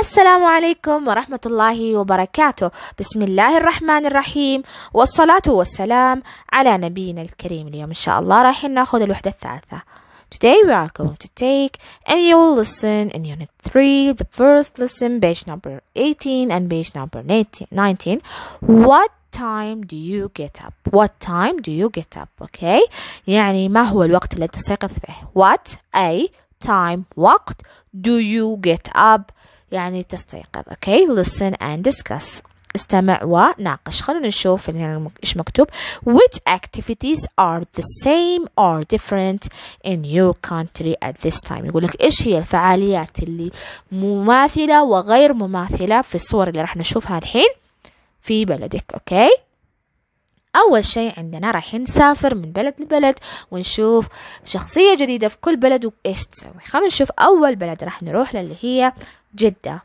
السلام عليكم ورحمة الله وبركاته بسم الله الرحمن الرحيم والصلاة والسلام على نبينا الكريم اليوم إن شاء الله رايحين ناخذ الوحدة الثالثة Today we are going to take and you will listen in unit 3 the first lesson page number 18 and page number 19 What time do you get up what time do you get up okay يعني ما هو الوقت اللي تستيقظ فيه what a time وقت do you get up يعني تستيقظ اوكي listen and discuss استمع وناقش خلونا نشوف هنا ايش مكتوب which activities are the same or different in your country at this time يقول لك ايش هي الفعاليات اللي مماثلة وغير مماثلة في الصور اللي راح نشوفها الحين في بلدك اوكي أول شيء عندنا رايحين نسافر من بلد لبلد ونشوف شخصية جديدة في كل بلد وإيش تسوي خلينا نشوف أول بلد راح نروح للي هي جدة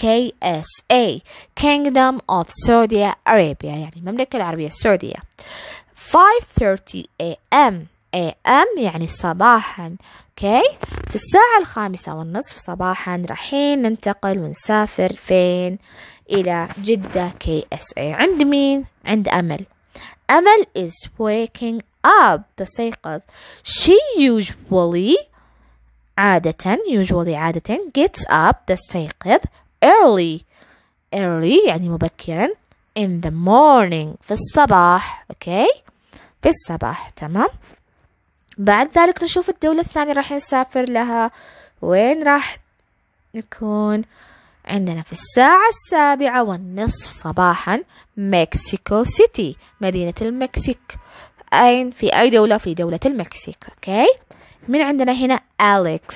KSA Kingdom of Saudi Arabia يعني المملكة العربية السعودية 5:30 a.m. a.m. يعني صباحا اوكي في الساعة الخامسة والنصف صباحا رحين ننتقل ونسافر فين إلى جدة KSA عند مين؟ عند أمل أمل is waking up تستيقظ she usually عادة usually عادة gets up تستيقظ early early يعني مبكرا in the morning في الصباح okay? في الصباح تمام بعد ذلك نشوف الدولة الثانية راح نسافر لها وين راح نكون عندنا في الساعة السابعة والنصف صباحا مكسيكو سيتي مدينة المكسيك أين في أي دولة في دولة المكسيك أوكي okay? من عندنا هنا Alex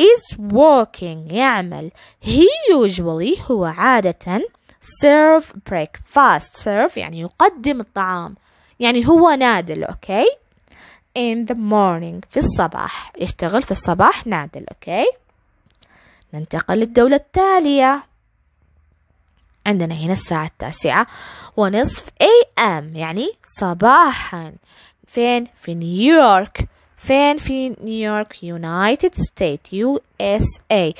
is working يعمل he usually هو عادة serve breakfast serve يعني يقدم الطعام يعني هو نادل okay in the morning في الصباح يشتغل في الصباح نادل okay ننتقل للدولة التالية عندنا هنا الساعة التاسعة ونصف AM يعني صباحا فين في نيويورك فين في نيويورك يونايتد ستيت يو اس اي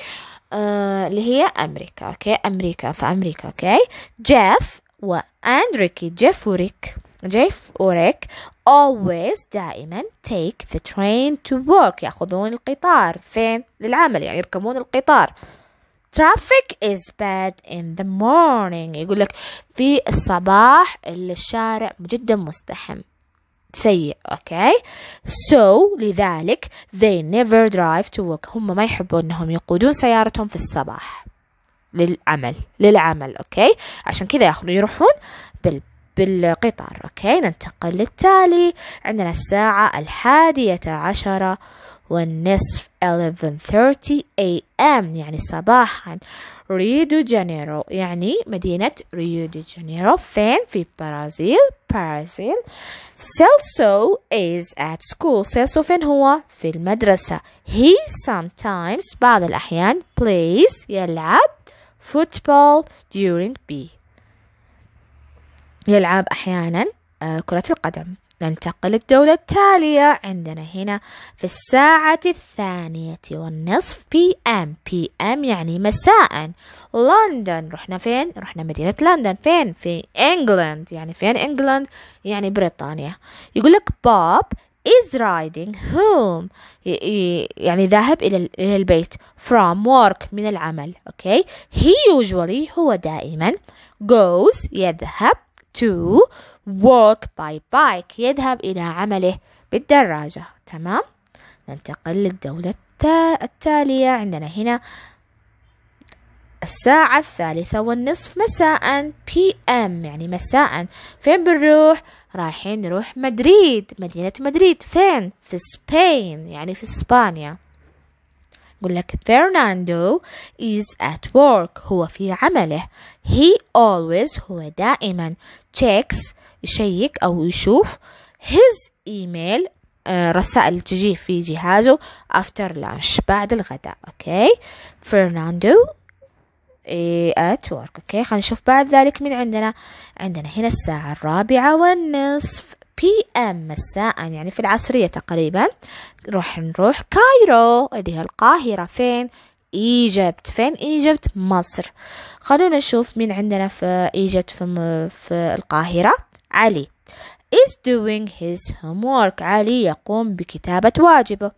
اللي هي امريكا اوكي امريكا في امريكا اوكي جيف واندريكي جيف وريك جيف وريك always دائما take the train to work يأخذون القطار فين للعمل يعني يركبون القطار traffic is bad in the morning يقول لك في الصباح الشارع جدا مستحم سيء اوكي سو لذلك they never drive to work هم ما يحبوا انهم يقودون سيارتهم في الصباح للعمل للعمل اوكي عشان كذا ياخذون يروحون بال بالقطار اوكي ننتقل للتالي عندنا الساعة الحادية عشرة والنصف 11:30 a.m. يعني صباحا ريو دي جانيرو يعني مدينة ريو دي جانيرو فين في برازيل برازيل سيلسو is at school سيلسو فين هو في المدرسة he sometimes بعض الأحيان plays يلعب football during B يلعب أحيانا آه، كرة القدم ننتقل الدولة التالية عندنا هنا في الساعة الثانية والنصف بي ام بي ام يعني مساء لندن رحنا فين؟ رحنا مدينة لندن فين؟ في انجلند يعني فين انجلند؟ يعني بريطانيا يقول لك بوب is riding home يعني ذاهب إلى البيت from work من العمل أوكي okay? he usually هو دائما goes يذهب to walk by bike يذهب إلى عمله بالدراجة تمام ننتقل للدولة التالية عندنا هنا الساعة الثالثة والنصف مساء بي ام يعني مساء فين بنروح رايحين نروح مدريد مدينة مدريد فين في سبين يعني في اسبانيا يقول لك Fernando is at work هو في عمله he always هو دائما checks يشيك أو يشوف his email آه، رسائل تجي في جهازه after lunch بعد الغداء اوكي فرناندو at work اوكي خلينا نشوف بعد ذلك من عندنا عندنا هنا الساعة الرابعة والنصف بي ام مساء يعني في العصرية تقريبا راح نروح كايرو اللي هي القاهرة فين ايجبت فين ايجبت مصر خلونا نشوف مين عندنا في ايجبت في, م... في القاهرة علي is doing his homework علي يقوم بكتابة واجبه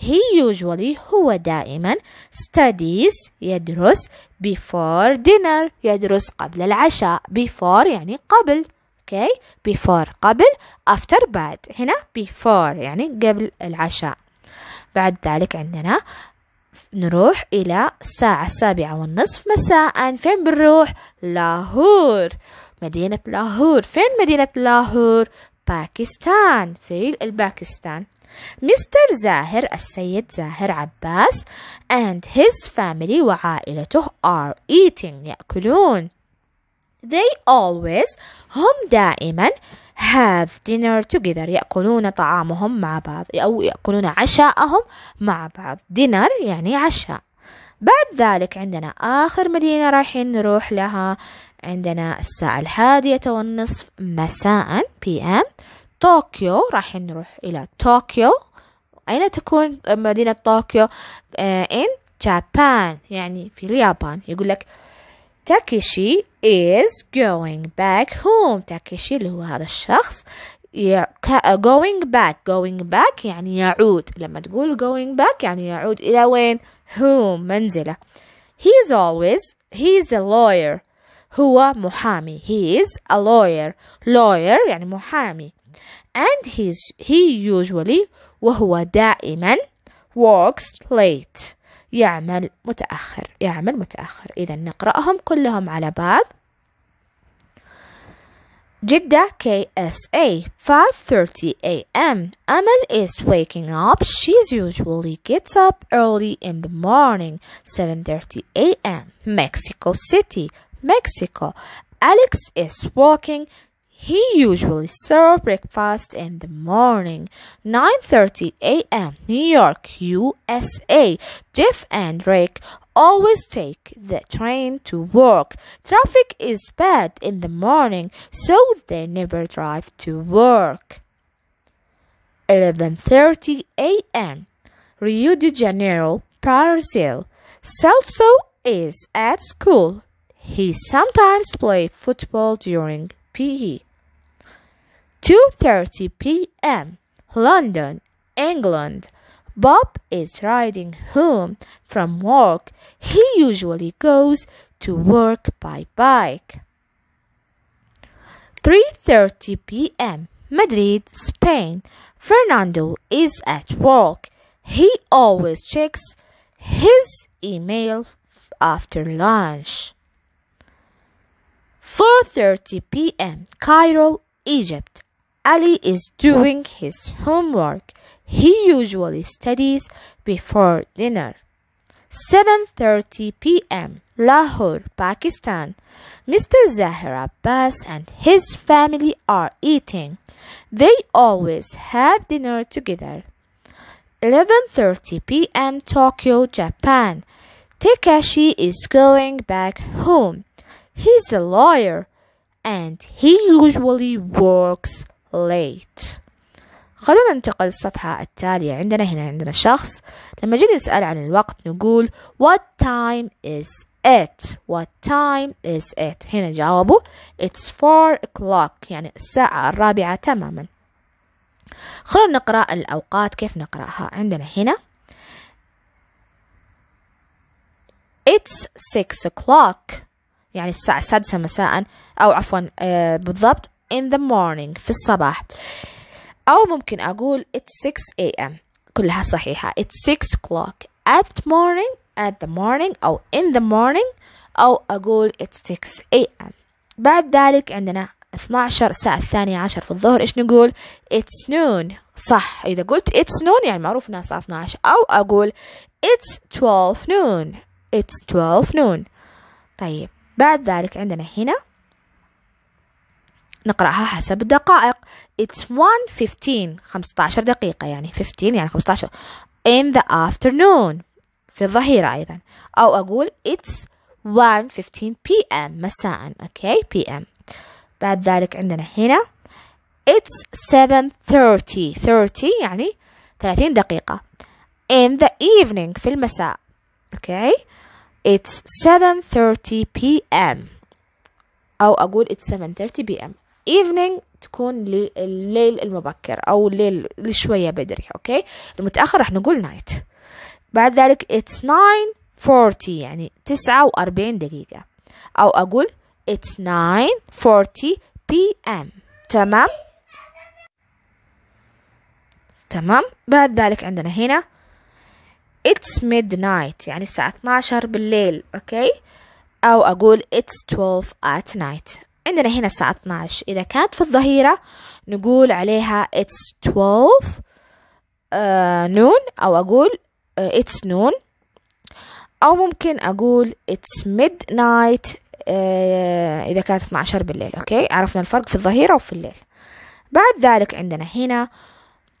he usually هو دائما studies يدرس before dinner يدرس قبل العشاء before يعني قبل اوكي before قبل after بعد هنا before يعني قبل العشاء بعد ذلك عندنا نروح إلى الساعة السابعة والنصف مساء فين بنروح لاهور مدينة لاهور فين مدينة لاهور باكستان في الباكستان مستر زاهر السيد زاهر عباس and his family وعائلته are eating يأكلون They always هم دائما have dinner together يأكلون طعامهم مع بعض أو يأكلون عشاءهم مع بعض dinner يعني عشاء بعد ذلك عندنا آخر مدينة رايحين نروح لها عندنا الساعة الحادية والنصف مساء PM طوكيو رايحين نروح إلى طوكيو أين تكون مدينة طوكيو؟ آه، in Japan يعني في اليابان يقول لك Takeshi is going back home Takeshi اللي هو هذا الشخص going back going back يعني يعود لما تقول going back يعني يعود إلى وين home منزله he is always he is a lawyer هو محامي he is a lawyer lawyer يعني محامي and he's he usually وهو دائما works late يعمل متأخر يعمل متأخر إذا نقرأهم كلهم على بعض جدة KSA 5:30 a.m. Amal is waking up. She usually gets up early in the morning, 7:30 a.m. Mexico City, Mexico. Alex is walking. He usually serves breakfast in the morning, 9:30 a.m. New York, USA. Jeff and Rick always take the train to work. Traffic is bad in the morning, so they never drive to work. 11:30 a.m. Rio de Janeiro, Brazil. Celso is at school. He sometimes plays football during PE. 2:30 p.m. London, England. Bob is riding home from work. He usually goes to work by bike. 3:30 p.m. Madrid, Spain. Fernando is at work. He always checks his email after lunch. 4:30 p.m. Cairo, Egypt. Ali is doing his homework. He usually studies before dinner. 7:30 p.m. Lahore, Pakistan. Mr. Zahir Abbas and his family are eating. They always have dinner together. 11:30 p.m. Tokyo, Japan. Takashi is going back home. He's a lawyer and he usually works late خلونا ننتقل للصفحة التالية عندنا هنا عندنا شخص لما جينا نسأل عن الوقت نقول what time is it what time is it هنا جاوبوا it's four o'clock يعني الساعة الرابعة تماما خلونا نقرأ الأوقات كيف نقرأها عندنا هنا it's six o'clock يعني الساعة السادسة مساء أو عفوا آه، بالضبط in the morning في الصباح أو ممكن أقول it's 6 a.m. كلها صحيحة it's 6 o'clock at morning at the morning أو in the morning أو أقول it's 6 a.m. بعد ذلك عندنا 12 الساعة الثانية عشر في الظهر إيش نقول it's noon صح إذا قلت it's noon يعني معروف إنها الساعة 12 أو أقول it's 12 noon it's 12 noon طيب بعد ذلك عندنا هنا نقرأها حسب الدقائق It's 1.15 15 دقيقة يعني 15 يعني 15 in the afternoon في الظهيرة أيضا أو أقول It's 1.15 p.m. مساء okay p.m. بعد ذلك عندنا هنا It's 7.30 30 يعني 30 دقيقة in the evening في المساء okay It's 7.30 p.m. أو أقول it's 7.30 p.m. ايفنينج تكون لليل المبكر او الليل لشوية بدري اوكي المتأخر راح نقول نايت بعد ذلك it's 9:40 يعني 49 دقيقة أو أقول it's 9:40 p.m. تمام تمام بعد ذلك عندنا هنا it's midnight يعني الساعة 12 بالليل اوكي أو أقول it's 12 at night عندنا هنا الساعة 12 إذا كانت في الظهيرة نقول عليها it's 12 نون آه، نون أو أقول uh, it's noon أو ممكن أقول it's midnight uh, إذا كانت 12 بالليل أوكي عرفنا الفرق في الظهيرة وفي الليل بعد ذلك عندنا هنا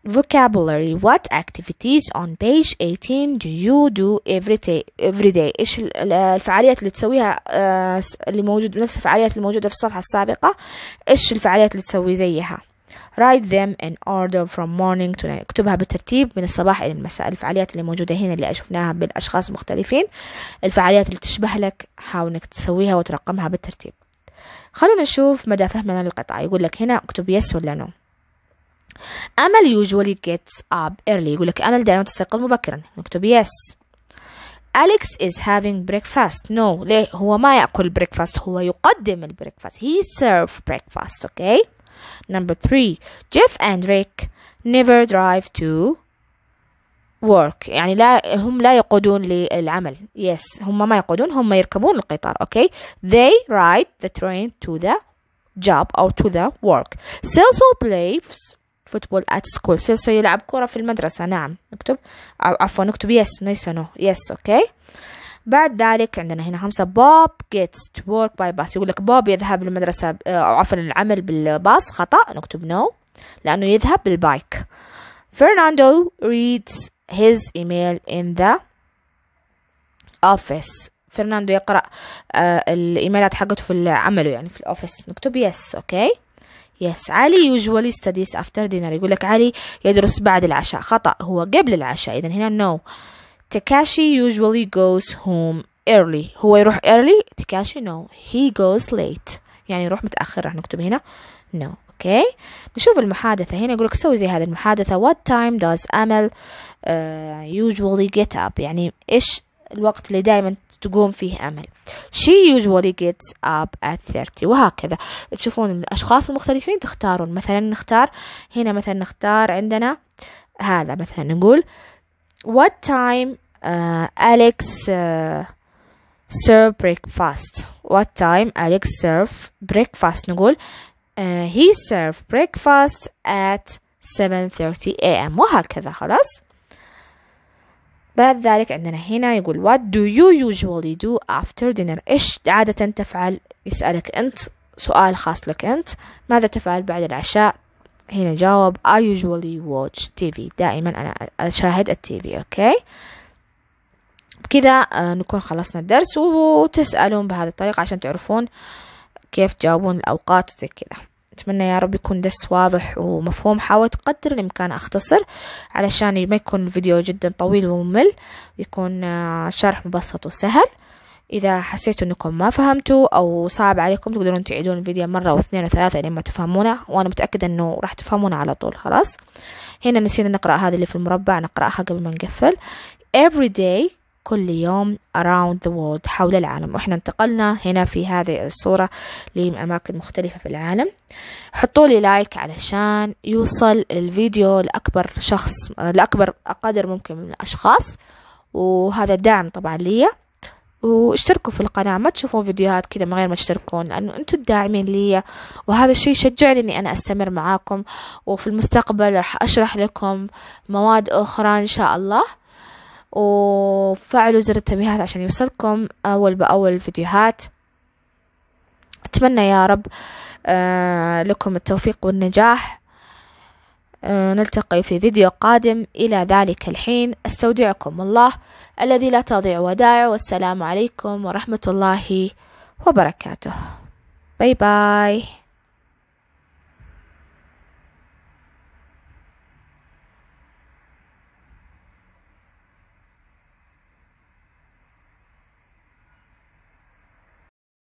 vocabulary what activities on page 18 do you do every day every day ايش الفعاليات اللي تسويها آه، اللي موجود نفس الفعاليات الموجوده في الصفحه السابقه ايش الفعاليات اللي تسوي زيها write them in order from morning to night اكتبها بالترتيب من الصباح إلى المساء الفعاليات اللي موجودة هنا اللي شفناها بالأشخاص مختلفين الفعاليات اللي تشبه لك حاول إنك تسويها وترقمها بالترتيب خلونا نشوف مدى فهمنا للقطعة يقول لك هنا اكتب يس ولا نو no. امل usually gets up early يقول لك امل دائما تستيقظ مبكرا نكتب yes Alex is having breakfast no ليه هو ما يأكل breakfast هو يقدم البريكفاست he serve breakfast okay number three Jeff and Rick never drive to work يعني لا هم لا يقودون للعمل yes هم ما يقودون هم يركبون القطار okay they ride the train to the job or to the work Celso believes فوتبول ات سكول سيلسو يلعب كرة في المدرسة نعم نكتب عفوا نكتب يس نيس نو يس اوكي بعد ذلك عندنا هنا خمسة بوب جيتس to work by bus يقول لك بوب يذهب للمدرسة أو عفوا العمل بالباص خطأ نكتب نو لأنه يذهب بالبايك فرناندو reads his email in the office فرناندو يقرأ آه الإيميلات حقته في العمل يعني في الأوفيس نكتب يس أوكي يس علي usually studies after dinner يقول لك علي يدرس بعد العشاء خطأ هو قبل العشاء إذا هنا no تكاشي usually goes home early هو يروح early تكاشي نو هي goes late يعني يروح متأخر راح نكتب هنا no اوكي okay. نشوف المحادثة هنا يقول لك سوي زي هذه المحادثة what time does امل يوجوالي uh, usually get up يعني ايش الوقت اللي دائما تقوم فيه أمل she usually gets up at 30 وهكذا تشوفون الأشخاص المختلفين تختارون مثلا نختار هنا مثلا نختار عندنا هذا مثلا نقول what time uh, Alex uh, serve breakfast what time Alex serve breakfast نقول uh, he serve breakfast at 7.30 am وهكذا خلاص بعد ذلك عندنا هنا يقول what do you usually do after dinner إيش عادة تفعل يسألك أنت سؤال خاص لك أنت ماذا تفعل بعد العشاء هنا جاوب I usually watch TV دائما أنا أشاهد TV أوكي بكذا آه، نكون خلصنا الدرس وتسألون بهذه الطريقة عشان تعرفون كيف تجاوبون الأوقات وزي كذا أتمنى يا رب يكون دس واضح ومفهوم حاولت قدر الإمكان أختصر علشان ما يكون الفيديو جدا طويل وممل يكون آه، شرح مبسط وسهل إذا حسيتوا أنكم ما فهمتوا أو صعب عليكم تقدرون تعيدون الفيديو مرة واثنين وثلاثة لما تفهمونه وأنا متأكدة أنه راح تفهمونه على طول خلاص هنا نسينا نقرأ هذا اللي في المربع نقرأها قبل ما نقفل every day كل يوم around the world حول العالم واحنا انتقلنا هنا في هذه الصورة لأماكن مختلفة في العالم حطوا لي لايك علشان يوصل الفيديو لأكبر شخص لأكبر قدر ممكن من الأشخاص وهذا دعم طبعا لي واشتركوا في القناة ما تشوفون فيديوهات كذا من غير ما تشتركون لأنه أنتم الداعمين لي وهذا الشيء شجعني إني أنا أستمر معاكم وفي المستقبل راح أشرح لكم مواد أخرى إن شاء الله وفعلوا زر التنبيهات عشان يوصلكم أول بأول الفيديوهات أتمنى يا رب آه، لكم التوفيق والنجاح آه، نلتقي في فيديو قادم إلى ذلك الحين أستودعكم الله الذي لا تضيع ودائع والسلام عليكم ورحمة الله وبركاته باي باي